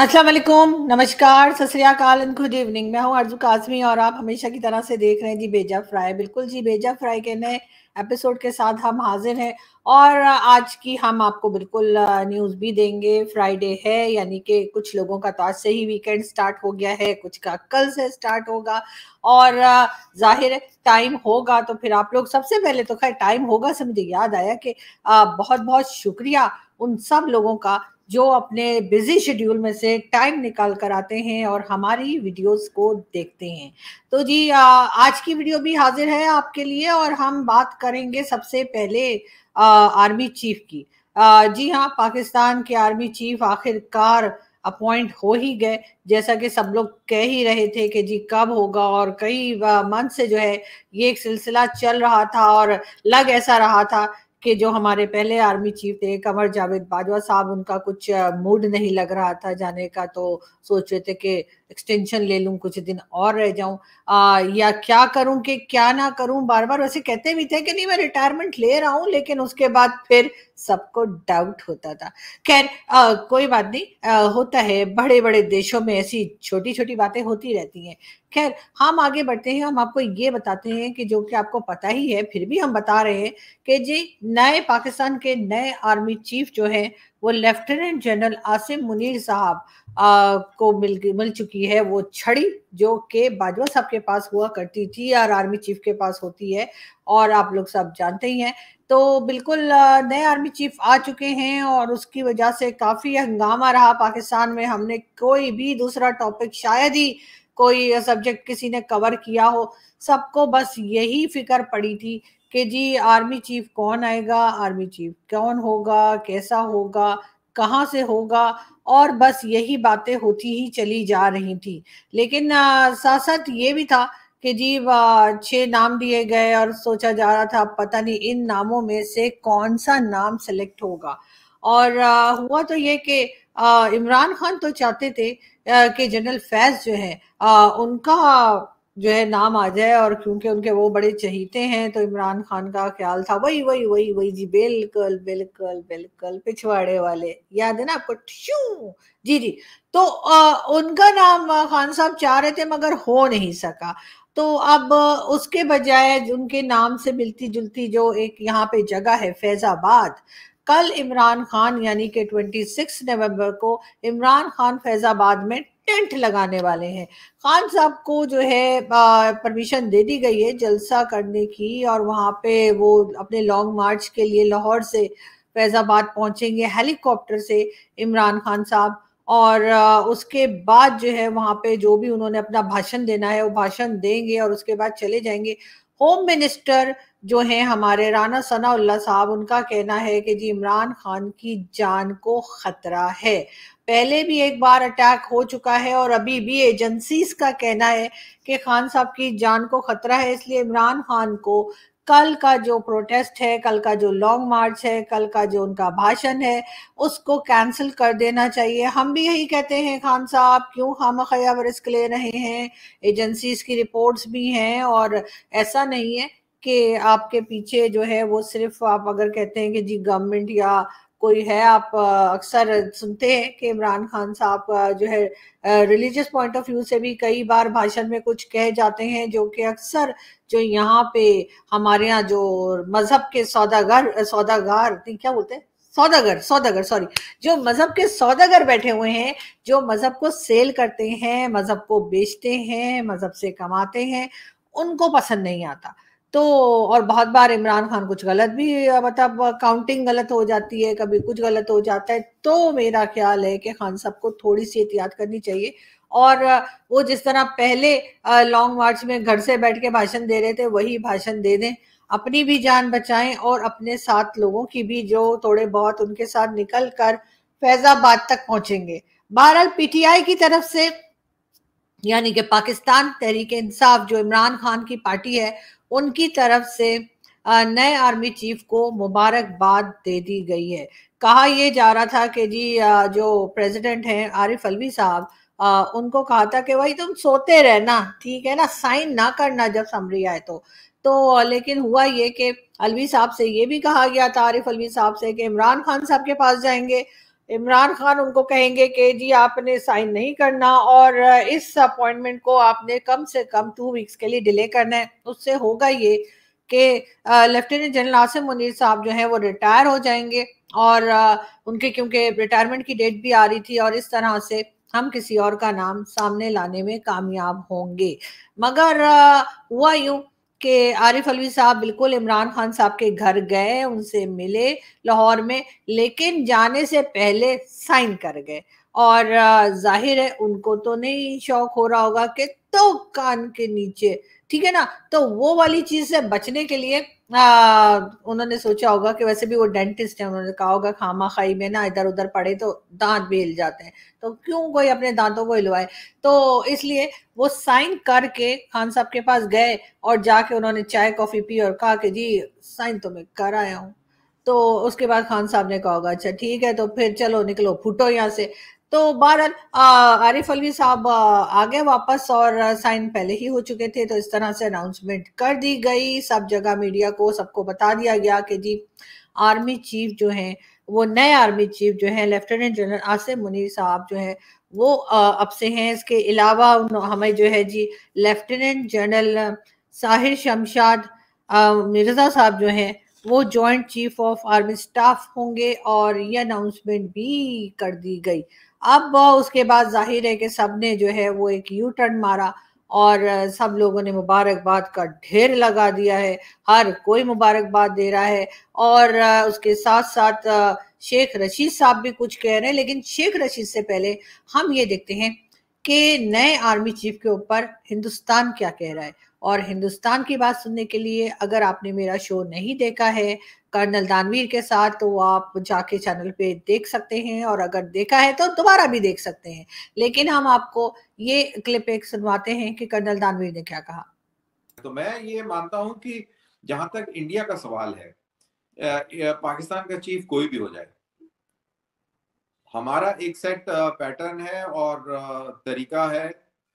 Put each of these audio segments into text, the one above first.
असलम नमस्कार सतरियाकाल and good evening मैं हूँ अर्जू काजमी और आप हमेशा की तरह से देख रहे हैं जी बेजा फ्राई बिल्कुल जी बेजा फ्राई के नए एपिसोड के साथ हम हाजिर हैं और आज की हम आपको बिल्कुल न्यूज़ भी देंगे फ्राइडे है यानी कि कुछ लोगों का तो आज से ही वीकेंड स्टार्ट हो गया है कुछ का कल से स्टार्ट होगा और जाहिर टाइम होगा तो फिर आप लोग सबसे पहले तो खैर टाइम होगा से मुझे याद आया कि बहुत बहुत शुक्रिया उन सब लोगों का जो अपने बिजी शेड्यूल में से टाइम निकाल कर आते हैं और हमारी वीडियोस को देखते हैं तो जी आज की वीडियो भी हाजिर है आपके लिए और हम बात करेंगे सबसे पहले आर्मी चीफ की जी हाँ पाकिस्तान के आर्मी चीफ आखिरकार अपॉइंट हो ही गए जैसा कि सब लोग कह ही रहे थे कि जी कब होगा और कई मंथ से जो है ये एक सिलसिला चल रहा था और लग ऐसा रहा था कि जो हमारे पहले आर्मी चीफ थे कमर जावेद बाजवा साहब उनका कुछ मूड नहीं लग रहा था जाने का तो सोच रहे थे कि एक्सटेंशन ले लूं कुछ दिन और रह जाऊं या क्या करूं कि क्या ना करूं बार बार वैसे कहते भी थे कि नहीं मैं रिटायरमेंट ले रहा हूं लेकिन उसके बाद फिर सबको डाउट होता था खैर कोई बात नहीं आ, होता है बड़े बड़े देशों में ऐसी छोटी छोटी बातें होती रहती हैं खैर हम आगे बढ़ते हैं हम आपको ये बताते हैं कि जो कि आपको पता ही है फिर भी हम बता रहे हैं कि जी नए पाकिस्तान के नए आर्मी चीफ जो है वो लेफ्टिनेंट जनरल आसिम मुनीर साहब को मिल मिल चुकी है वो छड़ी जो के बाजवा साहब के पास हुआ करती थी और आर्मी चीफ के पास होती है और आप लोग सब जानते ही हैं तो बिल्कुल नए आर्मी चीफ आ चुके हैं और उसकी वजह से काफ़ी हंगामा रहा पाकिस्तान में हमने कोई भी दूसरा टॉपिक शायद ही कोई सब्जेक्ट किसी ने कवर किया हो सबको बस यही फिक्र पड़ी थी कि जी आर्मी चीफ कौन आएगा आर्मी चीफ कौन होगा कैसा होगा कहाँ से होगा और बस यही बातें होती ही चली जा रही थी लेकिन साथ साथ ये भी था कि जी छह नाम दिए गए और सोचा जा रहा था पता नहीं इन नामों में से कौन सा नाम सेलेक्ट होगा और आ, हुआ तो ये कि इमरान खान तो चाहते थे कि जनरल फैज जो है आ, उनका जो है नाम आ जाए और क्योंकि उनके वो बड़े चहीते हैं तो इमरान खान का ख्याल था वही वही वही वही जी बिल्कुल बिल्कुल बिल्कुल पिछवाड़े वाले याद है ना आपको ट्यू जी जी तो आ, उनका नाम खान साहब चाह रहे थे मगर हो नहीं सका तो अब उसके बजाय उनके नाम से मिलती जुलती जो एक यहाँ पे जगह है फैजाबाद कल इमरान खान यानी कि 26 नवंबर को इमरान खान फैजाबाद में टेंट लगाने वाले हैं खान साहब को जो है परमिशन दे दी गई है जलसा करने की और वहाँ पे वो अपने लॉन्ग मार्च के लिए लाहौर से फैजाबाद पहुँचेंगे हेलीकॉप्टर से इमरान खान साहब और उसके बाद जो है वहाँ पे जो भी उन्होंने अपना भाषण देना है वो भाषण देंगे और उसके बाद चले जाएंगे होम मिनिस्टर जो है हमारे राना सना साहब उनका कहना है कि जी इमरान खान की जान को खतरा है पहले भी एक बार अटैक हो चुका है और अभी भी एजेंसीज का कहना है कि खान साहब की जान को खतरा है इसलिए इमरान खान को कल का जो प्रोटेस्ट है कल का जो लॉन्ग मार्च है कल का जो उनका भाषण है उसको कैंसिल कर देना चाहिए हम भी यही कहते हैं खान साहब क्यों हम खया रिस्क ले रहे हैं एजेंसीज की रिपोर्ट्स भी हैं और ऐसा नहीं है कि आपके पीछे जो है वो सिर्फ आप अगर कहते हैं कि जी गवर्नमेंट या कोई है आप अक्सर सुनते हैं कि इमरान खान साहब जो है रिलीजियस पॉइंट ऑफ व्यू से भी कई बार भाषण में कुछ कह जाते हैं जो कि अक्सर जो यहाँ पे हमारे यहाँ जो मजहब के सौदागर सौदागार क्या बोलते हैं सौदागर सौदागर सॉरी जो मजहब के सौदागर बैठे हुए हैं जो मजहब को सेल करते हैं मजहब को बेचते हैं मजहब से कमाते हैं उनको पसंद नहीं आता तो और बहुत बार इमरान खान कुछ गलत भी मतलब काउंटिंग गलत हो जाती है कभी कुछ गलत हो जाता है तो मेरा ख्याल है कि खान साहब को थोड़ी सी एहतियात करनी चाहिए और वो जिस तरह पहले लॉन्ग मार्च में घर से बैठ के भाषण दे रहे थे वही भाषण दे दें अपनी भी जान बचाएं और अपने साथ लोगों की भी जो थोड़े बहुत उनके साथ निकल कर फैजाबाद तक पहुंचेंगे बहरहाल पीटीआई की तरफ से यानी कि पाकिस्तान तहरीक इंसाफ जो इमरान खान की पार्टी है उनकी तरफ से नए आर्मी चीफ को मुबारकबाद दे दी गई है कहा यह जा रहा था कि जी जो प्रेसिडेंट हैं आरिफ अलवी साहब उनको कहा था कि भाई तुम सोते रहना ठीक है ना साइन ना करना जब समरी आए तो तो लेकिन हुआ ये कि अलवी साहब से ये भी कहा गया था आरिफ अलवी साहब से कि इमरान खान साहब के पास जाएंगे इमरान खान उनको कहेंगे कि जी आपने साइन नहीं करना और इस अपॉइंटमेंट को आपने कम से कम टू वीक्स के लिए डिले करना है उससे होगा ये कि लेफ्टिनेंट जनरल आसिम मुनीर साहब जो हैं वो रिटायर हो जाएंगे और उनके क्योंकि रिटायरमेंट की डेट भी आ रही थी और इस तरह से हम किसी और का नाम सामने लाने में कामयाब होंगे मगर हुआ यूँ कि आरिफ अलवी साहब बिल्कुल इमरान खान साहब के घर गए उनसे मिले लाहौर में लेकिन जाने से पहले साइन कर गए और जाहिर है उनको तो नहीं शौक हो रहा होगा कि तो कान के नीचे ठीक है ना तो वो वाली चीज से बचने के लिए आ, उन्होंने सोचा होगा कि वैसे भी वो डेंटिस्ट हैं उन्होंने कहा होगा खामा खाई में ना इधर उधर पड़े तो दांत भी हिल जाते हैं तो क्यों कोई अपने दांतों को हिलवाए तो इसलिए वो साइन करके खान साहब के पास गए और जाके उन्होंने चाय कॉफी पी और कहा कि जी साइन तो मैं कर आया हूँ तो उसके बाद खान साहब ने कहा होगा अच्छा ठीक है तो फिर चलो निकलो फूटो यहाँ से तो बहरहाल आरिफ अलवी साहब आ गए वापस और साइन पहले ही हो चुके थे तो इस तरह से अनाउंसमेंट कर दी गई सब जगह मीडिया को सबको बता दिया गया कि जी आर्मी चीफ जो हैं वो नए आर्मी चीफ जो हैं लेफ्टिनेंट जनरल आसिफ मुनीर साहब जो है वो अब से हैं इसके अलावा हमें जो है जी लेफ्टिनेंट जनरल साहिर शमशाद मिर्जा साहब जो हैं वो joint chief of army staff होंगे और ये अनाउंसमेंट भी कर दी गई अब उसके बाद जाहिर है कि सब ने जो है वो एक यू टर्न मारा और सब लोगों ने मुबारकबाद का ढेर लगा दिया है हर कोई मुबारकबाद दे रहा है और उसके साथ साथ शेख रशीद साहब भी कुछ कह रहे हैं लेकिन शेख रशीद से पहले हम ये देखते हैं के नए आर्मी चीफ के ऊपर हिंदुस्तान क्या कह रहा है और हिंदुस्तान की बात सुनने के लिए अगर आपने मेरा शो नहीं देखा है कर्नल दानवीर के साथ तो आप जाके चैनल पे देख सकते हैं और अगर देखा है तो दोबारा भी देख सकते हैं लेकिन हम आपको ये क्लिप एक सुनवाते हैं कि कर्नल दानवीर ने क्या कहा तो मैं ये मानता हूं कि जहां तक इंडिया का सवाल है पाकिस्तान का चीफ कोई भी हो जाए हमारा एक सेट पैटर्न है और तरीका है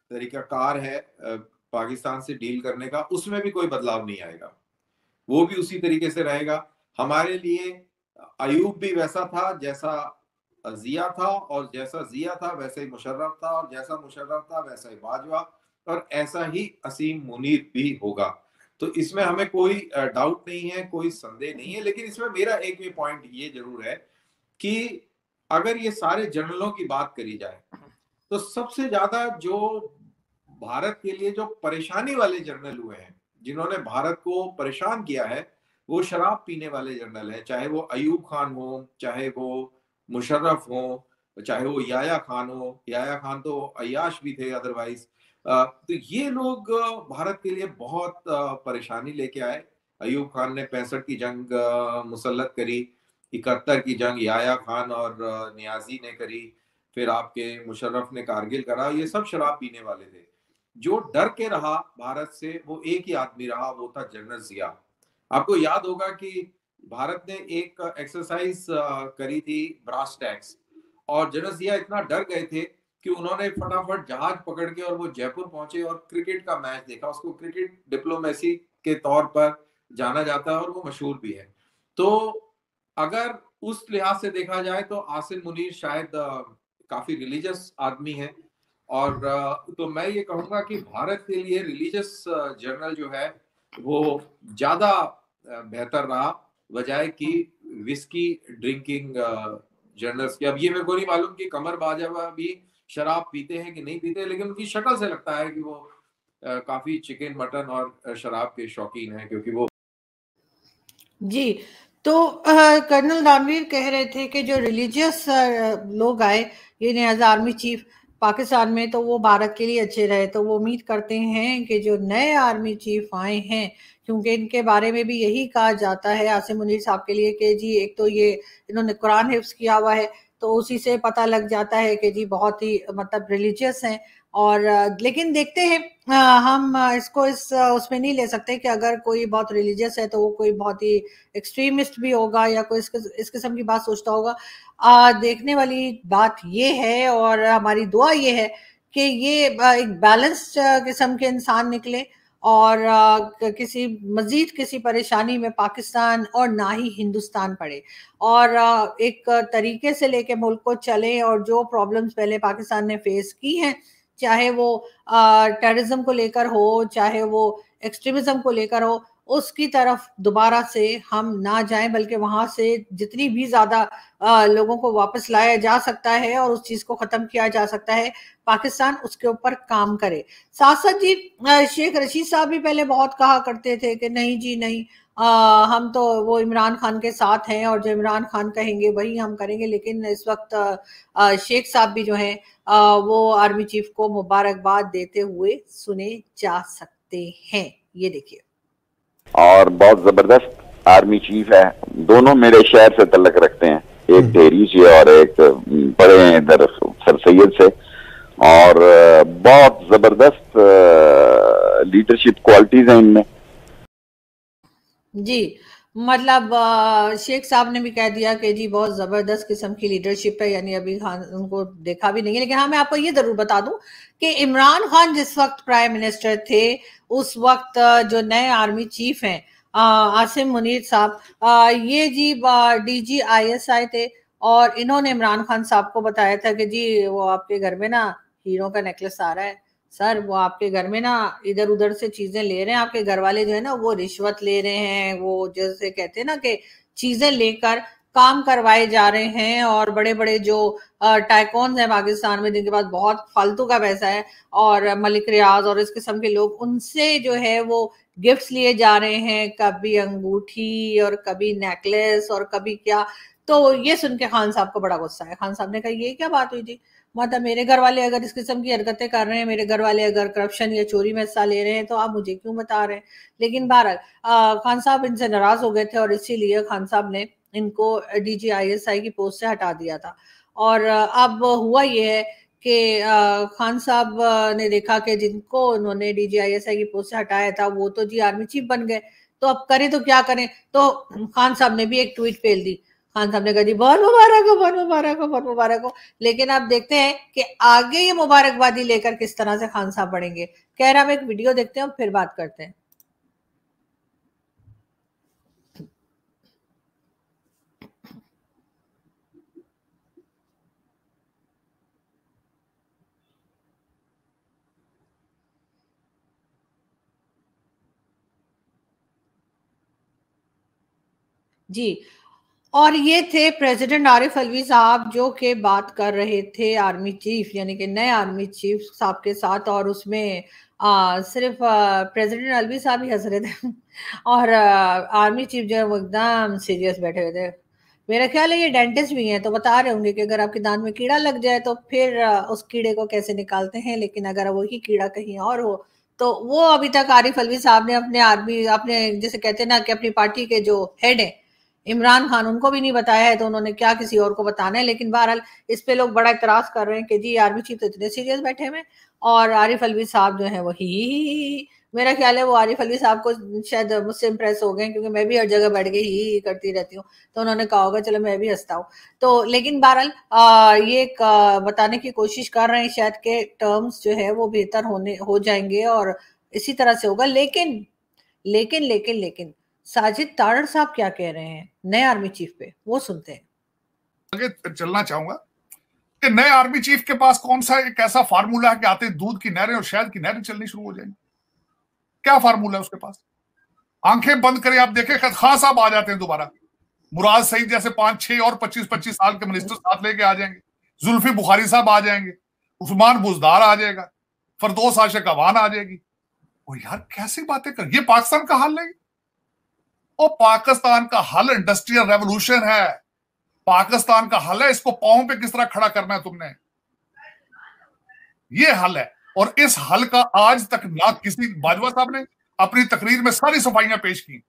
तरीका कार है पाकिस्तान से डील करने का उसमें भी कोई बदलाव नहीं आएगा वो भी उसी तरीके से रहेगा हमारे लिए अयूब भी वैसा था जैसा जिया था और जैसा जिया था वैसे ही मुशर्रफ था और जैसा मुशर्रफ था वैसा ही बाजवा और ऐसा ही असीम मुनीर भी होगा तो इसमें हमें कोई डाउट नहीं है कोई संदेह नहीं है लेकिन इसमें मेरा एक भी पॉइंट ये जरूर है कि अगर ये सारे जर्नलों की बात करी जाए तो सबसे ज्यादा जो भारत के लिए जो परेशानी वाले जर्नल हुए हैं जिन्होंने भारत को परेशान किया है वो शराब पीने वाले जर्नल हैं चाहे वो अयूब खान हो चाहे वो मुशर्रफ हो चाहे वो याया खान हो याया खान तो अयाश भी थे अदरवाइज तो ये लोग भारत के लिए बहुत परेशानी लेके आए अयूब खान ने पैंसठ की जंग मुसलत करी इकहत्तर की जंग याया खान और नियाजी ने करी फिर आपके मुशर्रफ ने कारगिल करा ये सब शराब पीने वाले थे जो डर के रहा भारत से वो एक ही आदमी रहा वो था जनरल जिया आपको याद होगा कि भारत ने एक एक्सरसाइज करी थी ब्रास टैक्स और जनरल जिया इतना डर गए थे कि उन्होंने फटाफट जहाज पकड़ के और वो जयपुर पहुंचे और क्रिकेट का मैच देखा उसको क्रिकेट डिप्लोमेसी के तौर पर जाना जाता है और वो मशहूर भी है तो अगर उस लिहाज से देखा जाए तो आसिम मुनीर शायद काफी रिलीजियस आदमी है और तो मैं ये कहूँगा कि भारत के लिए रिलीजियस जर्नल जो है वो ज़्यादा बेहतर रहा बजाय कि विस्की ड्रिंकिंग जर्नल्स की अब ये मेरे को नहीं मालूम कि कमर बाजवा भी शराब पीते हैं कि नहीं पीते लेकिन उनकी शक्ल से लगता है कि वो काफ़ी चिकन मटन और शराब के शौकीन है क्योंकि वो जी तो कर्नल दानवीर कह रहे थे कि जो रिलीजियस लोग आए ये एज आर्मी चीफ पाकिस्तान में तो वो भारत के लिए अच्छे रहे तो वो उम्मीद करते हैं कि जो नए आर्मी चीफ आए हैं क्योंकि इनके बारे में भी यही कहा जाता है आसिम मुनीर साहब के लिए कि जी एक तो ये इन्होंने कुरान हिफ्स किया हुआ है तो उसी से पता लग जाता है कि जी बहुत ही मतलब रिलीजियस हैं और लेकिन देखते हैं हम इसको इस उसमें नहीं ले सकते कि अगर कोई बहुत रिलीजियस है तो वो कोई बहुत ही एक्सट्रीमिस्ट भी होगा या कोई इस, किस्म की बात सोचता होगा आ, देखने वाली बात ये है और हमारी दुआ ये है कि ये एक बैलेंस्ड किस्म के इंसान निकले और किसी मजीद किसी परेशानी में पाकिस्तान और ना ही हिंदुस्तान पड़े और एक तरीके से लेके मुल्क को चले और जो प्रॉब्लम्स पहले पाकिस्तान ने फेस की हैं चाहे वो टेररिज्म को लेकर हो चाहे वो एक्सट्रीमिज्म को लेकर हो उसकी तरफ दोबारा से हम ना जाएं बल्कि वहां से जितनी भी ज्यादा लोगों को वापस लाया जा सकता है और उस चीज को खत्म किया जा सकता है पाकिस्तान उसके ऊपर काम करे साथ साथ जी शेख रशीद साहब भी पहले बहुत कहा करते थे कि नहीं जी नहीं आ, हम तो वो इमरान खान के साथ हैं और जो इमरान खान कहेंगे वही हम करेंगे लेकिन इस वक्त आ, शेख साहब भी जो हैं वो आर्मी चीफ को मुबारकबाद देते हुए सुने जा सकते हैं ये देखिए और बहुत जबरदस्त आर्मी चीफ है दोनों मेरे शहर से तलक रखते हैं एक हम्म। डेरी से और एक बड़े हैं इधर सर सैद से और बहुत जबरदस्त लीडरशिप क्वालिटीज हैं इनमें जी मतलब शेख साहब ने भी कह दिया कि जी बहुत जबरदस्त किस्म की लीडरशिप है यानी अभी खान हाँ, उनको देखा भी नहीं है लेकिन हाँ मैं आपको ये जरूर बता दूं कि इमरान खान जिस वक्त प्राइम मिनिस्टर थे उस वक्त जो नए आर्मी चीफ हैं आसिम मुनीर साहब ये G D G I S I थे और इन्होंने इमरान खान साहब को बताया था कि जी वो आपके घर में ना हीरो का नेकलेस आ रहा है सर वो आपके घर में ना इधर उधर से चीजें ले रहे हैं आपके घर वाले जो है ना वो रिश्वत ले रहे हैं वो जैसे कहते हैं ना कि चीजें लेकर काम करवाए जा रहे हैं और बड़े बड़े जो टाइकॉन्स हैं पाकिस्तान में जिनके पास बहुत फालतू का पैसा है और मलिक रियाज और इस किस्म के लोग उनसे जो है वो गिफ्ट्स लिए जा रहे हैं कभी अंगूठी और कभी नेकलेस और कभी क्या तो ये सुन के खान साहब को बड़ा गुस्सा है खान साहब ने कहा ये क्या बात हुई जी मतलब मेरे घर वाले अगर इस किस्म की हरकतें कर रहे हैं मेरे घर वाले अगर करप्शन या चोरी में हिस्सा ले रहे हैं तो आप मुझे क्यों बता रहे हैं लेकिन बहरहाल खान साहब इनसे नाराज हो गए थे और इसीलिए खान साहब ने इनको D G I S I की पोस्ट से हटा दिया था और अब हुआ यह है कि खान साहब ने देखा कि जिनको उन्होंने D G I S I की पोस्ट से हटाया था वो तो जी आर्मी चीफ बन गए तो अब करें तो क्या करें तो खान साहब ने भी एक ट्वीट फेल दी खान साहब ने कहा जी बहुत मुबारक हो बहुत मुबारक हो बहुत मुबारक हो लेकिन आप देखते हैं कि आगे ये मुबारकबादी लेकर किस तरह से खान साहब बढ़ेंगे कह रहा हम एक वीडियो देखते हैं और फिर बात करते हैं जी और ये थे प्रेसिडेंट आरिफ अलवी साहब जो के बात कर रहे थे आर्मी चीफ यानी कि नए आर्मी चीफ साहब के साथ और उसमें आ, सिर्फ प्रेसिडेंट अलवी साहब ही हंस रहे थे और आ, आर्मी चीफ जो है वो एकदम सीरियस बैठे हुए थे मेरा ख्याल है ये डेंटिस्ट भी हैं तो बता रहे होंगे कि अगर आपके दांत में कीड़ा लग जाए तो फिर उस कीड़े को कैसे निकालते हैं लेकिन अगर वही कीड़ा कहीं और हो तो वो अभी तक आरिफ अलवी साहब ने अपने आर्मी अपने जैसे कहते हैं ना कि अपनी पार्टी के जो हेड हैं इमरान खान उनको भी नहीं बताया है तो उन्होंने क्या किसी और को बताना है लेकिन बहरहाल इस पे लोग बड़ा इतराज कर रहे हैं कि जी आर्मी चीफ तो इतने सीरियस बैठे हुए और आरिफ अलवी साहब जो है वो ही, मेरा ख्याल है वो आरिफ अली साहब को शायद मुझसे इम्प्रेस हो गए क्योंकि मैं भी हर जगह बैठ के ही, ही करती रहती हूँ तो उन्होंने कहा होगा चलो मैं भी हंसता हूँ तो लेकिन बहरहाल ये बताने की कोशिश कर रहे हैं शायद के टर्म्स जो है वो बेहतर होने हो जाएंगे और इसी तरह से होगा लेकिन लेकिन लेकिन लेकिन साजिद तारण साहब क्या कह रहे हैं नए आर्मी चीफ पे वो सुनते हैं आगे चलना चाहूंगा कि नए आर्मी चीफ के पास कौन सा एक ऐसा फार्मूला है कि आते दूध की नहरें और शहद की नहरें चलनी शुरू हो जाएंगी क्या फार्मूला है उसके पास आंखें बंद करें आप देखें खत खास साहब आ जाते हैं दोबारा मुराद सईद जैसे पांच छह और पच्चीस पच्चीस साल के मिनिस्टर साथ लेके आ जाएंगे जुल्फी बुखारी साहब आ जाएंगे उस्मान बुजदार आ जाएगा फरदोस आशे कवान आ जाएगी और यार कैसी बातें कर ये पाकिस्तान का हाल नहीं और पाकिस्तान का हल इंडस्ट्रियल रेवोल्यूशन है पाकिस्तान का हल है इसको पाओ पे किस तरह खड़ा करना है तुमने ये हल है और इस हल का आज तक ना किसी बाजवा साहब ने अपनी तकरीर में सारी सफाइयां पेश की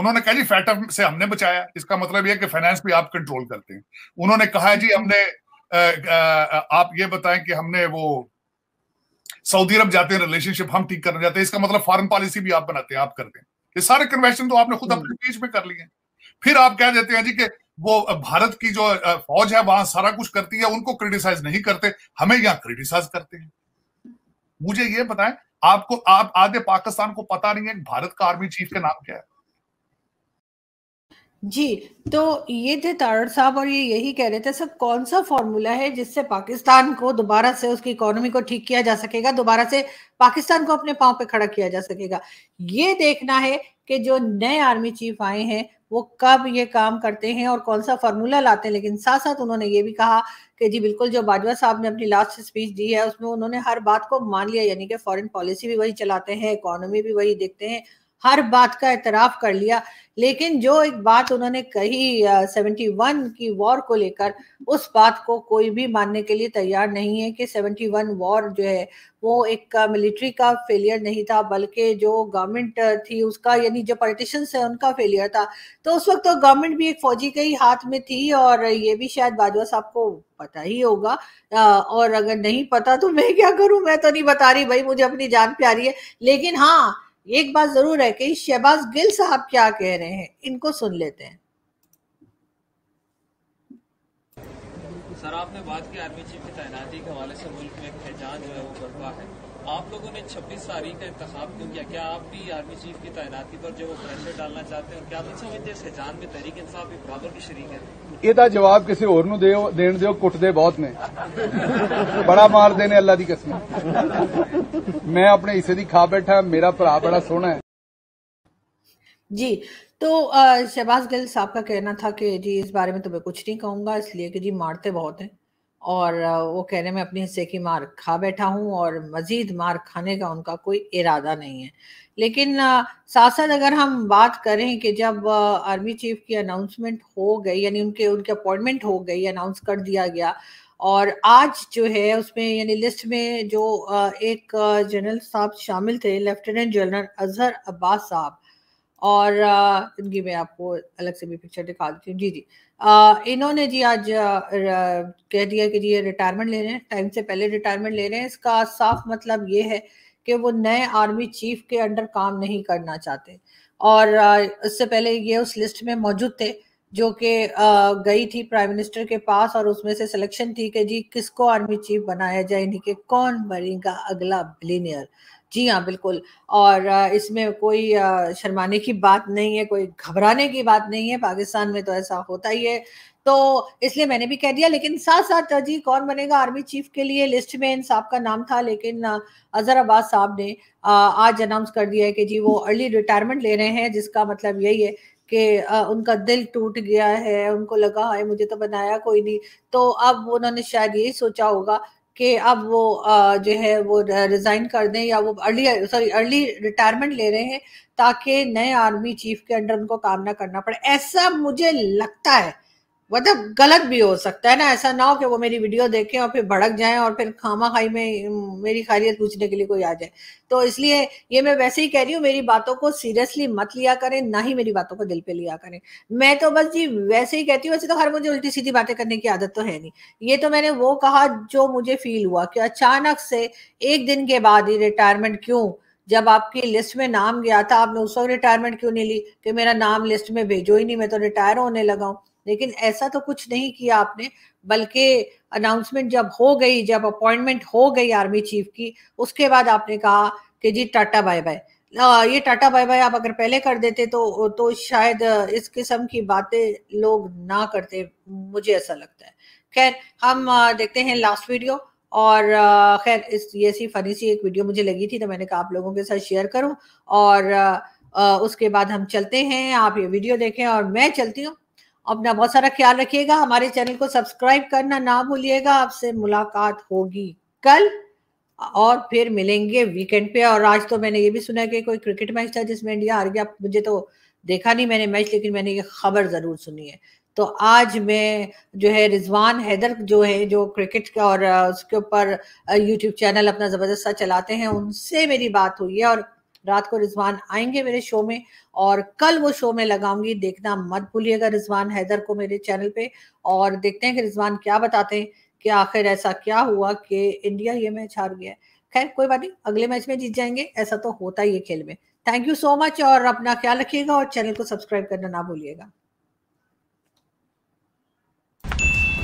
उन्होंने कहा जी फैटम से हमने बचाया इसका मतलब यह कि फाइनेंस भी आप कंट्रोल करते हैं उन्होंने कहा जी हमने आप ये बताएं कि हमने वो सऊदी अरब जाते हैं रिलेशनशिप हम ठीक करने जाते हैं इसका मतलब फॉरेन पॉलिसी भी आप बनाते हैं आप करते हैं ये सारे कन्वेंशन तो आपने खुद हम्म। अपने पेज पे कर लिए फिर आप कह देते हैं जी कि वो भारत की जो फौज है वहां सारा कुछ करती है उनको क्रिटिसाइज नहीं करते हमें यहाँ क्रिटिसाइज करते हैं मुझे ये बताएं आपको आप आधे पाकिस्तान को पता नहीं है भारत का आर्मी चीफ के नाम क्या है जी तो ये थे तारड़ साहब और ये यही कह रहे थे सर कौन सा फॉर्मूला है जिससे पाकिस्तान को दोबारा से उसकी इकोनॉमी को ठीक किया जा सकेगा दोबारा से पाकिस्तान को अपने पांव पे खड़ा किया जा सकेगा ये देखना है कि जो नए आर्मी चीफ आए हैं वो कब ये काम करते हैं और कौन सा फार्मूला लाते हैं लेकिन साथ साथ उन्होंने ये भी कहा कि जी बिल्कुल जो बाजवा साहब ने अपनी लास्ट स्पीच दी है उसमें उन्होंने हर बात को मान लिया यानी कि फॉरेन पॉलिसी भी वही चलाते हैं इकोनॉमी भी वही देखते हैं हर बात का एतराफ कर लिया लेकिन जो एक बात उन्होंने कही सेवेंटी वन की वॉर को लेकर उस बात को कोई भी मानने के लिए तैयार नहीं है कि सेवेंटी वन वॉर जो है वो एक मिलिट्री का फेलियर नहीं था बल्कि जो गवर्नमेंट थी उसका यानी जो पॉलिटिशियंस है उनका फेलियर था तो उस वक्त तो गवर्नमेंट भी एक फौजी के ही हाथ में थी और ये भी शायद बाजवा साहब को पता ही होगा और अगर नहीं पता तो मैं क्या करूं मैं तो नहीं बता रही भाई मुझे अपनी जान प्यारी है लेकिन हाँ एक बात जरूर है कि शहबाज गिल साहब क्या कह रहे हैं इनको सुन लेते हैं सर आपने बात की आर्मी चीफ की तैनाती के हवाले से मुल्क में एक पहचान जो है वो बढ़वा है आप लोगों ने 26 तारीख का इंतजाम क्यों किया क्या आप भी आर्मी चीफ की तैनाती पर जो वो प्रेशर डालना चाहते हैं और क्या नहीं समझते इस हजान में तहरीक इंसाफ भी बराबर की शरीक है ਇਹਦਾ ਜਵਾਬ ਕਿਸੇ ਹੋਰ ਨੂੰ ਦਿਓ ਦੇਣ ਦਿਓ ਕੁੱਟਦੇ ਬਹੁਤ ਨੇ ਬੜਾ ਮਾਰਦੇ ਨੇ ਅੱਲਾ ਦੀ ਕਸਮ ਮੈਂ ਆਪਣੇ ਹਿੱਸੇ ਦੀ ਖਾ ਬੈਠਾ ਮੇਰਾ ਭਰਾ ਬੜਾ ਸੋਹਣਾ तो, तो शहबाज गिल साहब का कहना था कि जी इस बारे में तो मैं कुछ नहीं कहूंगा इसलिए कि जी मारते बहुत हैं और वो कह रहे मैं अपने हिस्से की मार खा बैठा हूँ और मजीद मार खाने का उनका कोई इरादा नहीं है लेकिन साथ साथ अगर हम बात करें कि जब आर्मी चीफ की अनाउंसमेंट हो गई यानी उनके उनके अपॉइंटमेंट हो गई अनाउंस कर दिया गया और आज जो है उसमें यानी लिस्ट में जो एक जनरल साहब शामिल थे लेफ्टिनेंट जनरल अजहर अब्बास साहब और जिंदगी मैं आपको अलग से भी पिक्चर दिखा देती हूँ जी जी इन्होंने जी आज कह दिया कि जी ये रिटायरमेंट ले रहे हैं टाइम से पहले रिटायरमेंट ले रहे हैं इसका साफ मतलब ये है कि वो नए आर्मी चीफ के अंडर काम नहीं करना चाहते और उससे पहले ये उस लिस्ट में मौजूद थे जो कि गई थी प्राइम मिनिस्टर के पास और उसमें से सिलेक्शन थी कि जी किसको आर्मी चीफ बनाया जाए इन्हीं के कौन बनेगा अगला बिलीनियर जी हाँ बिल्कुल और इसमें कोई शर्माने की बात नहीं है कोई घबराने की बात नहीं है पाकिस्तान में तो ऐसा होता ही है तो इसलिए मैंने भी कह दिया लेकिन साथ साथ जी कौन बनेगा आर्मी चीफ के लिए लिस्ट में इन साहब का नाम था लेकिन अजहर अब्बास साहब ने आज अनाउंस कर दिया है कि जी वो अर्ली रिटायरमेंट ले रहे हैं जिसका मतलब यही है कि उनका दिल टूट गया है उनको लगा है मुझे तो बनाया कोई नहीं तो अब उन्होंने शायद यही सोचा होगा कि अब वो जो है वो रिज़ाइन कर दें या वो अर्ली सॉरी अर्ली रिटायरमेंट ले रहे हैं ताकि नए आर्मी चीफ के अंडर उनको काम ना करना पड़े ऐसा मुझे लगता है मतलब गलत भी हो सकता है ना ऐसा ना हो कि वो मेरी वीडियो देखें और फिर भड़क जाएं और फिर खामा खाई में मेरी खैरियत पूछने के लिए कोई आ जाए तो इसलिए ये मैं वैसे ही कह रही हूँ मेरी बातों को सीरियसली मत लिया करें ना ही मेरी बातों को दिल पे लिया करें मैं तो बस जी वैसे ही कहती हूँ वैसे तो हर मुझे उल्टी सीधी बातें करने की आदत तो है नहीं ये तो मैंने वो कहा जो मुझे फील हुआ कि अचानक से एक दिन के बाद ही रिटायरमेंट क्यों जब आपकी लिस्ट में नाम गया था आपने उस वक्त रिटायरमेंट क्यों नहीं ली कि मेरा नाम लिस्ट में भेजो ही नहीं मैं तो रिटायर होने लगा हूँ लेकिन ऐसा तो कुछ नहीं किया आपने बल्कि अनाउंसमेंट जब हो गई जब अपॉइंटमेंट हो गई आर्मी चीफ की उसके बाद आपने कहा कि जी टाटा बाय बाय ये टाटा बाय बाय आप अगर पहले कर देते तो तो शायद इस किस्म की बातें लोग ना करते मुझे ऐसा लगता है खैर हम देखते हैं लास्ट वीडियो और खैर इस ये सी फनी सी एक वीडियो मुझे लगी थी तो मैंने कहा आप लोगों के साथ शेयर करूं और उसके बाद हम चलते हैं आप ये वीडियो देखें और मैं चलती हूँ अपना बहुत सारा ख्याल रखिएगा हमारे चैनल को सब्सक्राइब करना ना भूलिएगा आपसे मुलाकात होगी कल और फिर मिलेंगे वीकेंड पे और आज तो मैंने ये भी सुना है कि कोई क्रिकेट मैच था जिसमें इंडिया हार गया मुझे तो देखा नहीं मैंने मैच लेकिन मैंने ये खबर जरूर सुनी है तो आज मैं जो है रिजवान हैदर जो है जो क्रिकेट का और उसके ऊपर यूट्यूब चैनल अपना ज़बरदस्त सा चलाते हैं उनसे मेरी बात हुई है और रात को रिजवान आएंगे मेरे शो में और कल वो शो में लगाऊंगी देखना मत भूलिएगा रिजवान हैदर को मेरे चैनल पे और देखते हैं कि रिजवान क्या बताते हैं कि आखिर ऐसा क्या हुआ कि इंडिया ये मैच हार गया खैर कोई बात नहीं अगले मैच में जीत जाएंगे ऐसा तो होता ही है खेल में थैंक यू सो मच और अपना ख्याल रखिएगा और चैनल को सब्सक्राइब करना ना भूलिएगा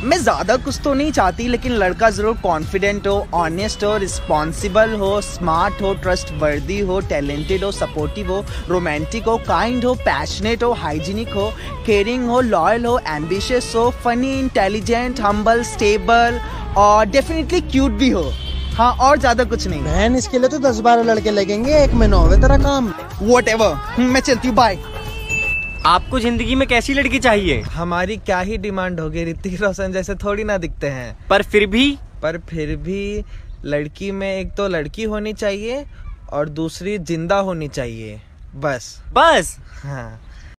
मैं ज़्यादा कुछ तो नहीं चाहती लेकिन लड़का ज़रूर कॉन्फिडेंट हो ऑनेस्ट हो रिस्पॉन्सिबल हो स्मार्ट हो ट्रस्ट वर्दी हो टैलेंटेड हो सपोर्टिव हो रोमांटिक हो काइंड हो पैशनेट हो हाइजीनिक हो केयरिंग हो लॉयल हो एम्बिशियस हो फनी इंटेलिजेंट हम्बल स्टेबल और डेफिनेटली क्यूट भी हो हाँ और ज्यादा कुछ नहीं बहन इसके लिए तो दस बारह लड़के लगेंगे एक में तेरा काम वट मैं चलती हूँ बाय आपको जिंदगी में कैसी लड़की चाहिए हमारी क्या ही डिमांड होगी ऋतिक रोशन जैसे थोड़ी ना दिखते हैं पर फिर भी पर फिर भी लड़की में एक तो लड़की होनी चाहिए और दूसरी जिंदा होनी चाहिए बस बस हाँ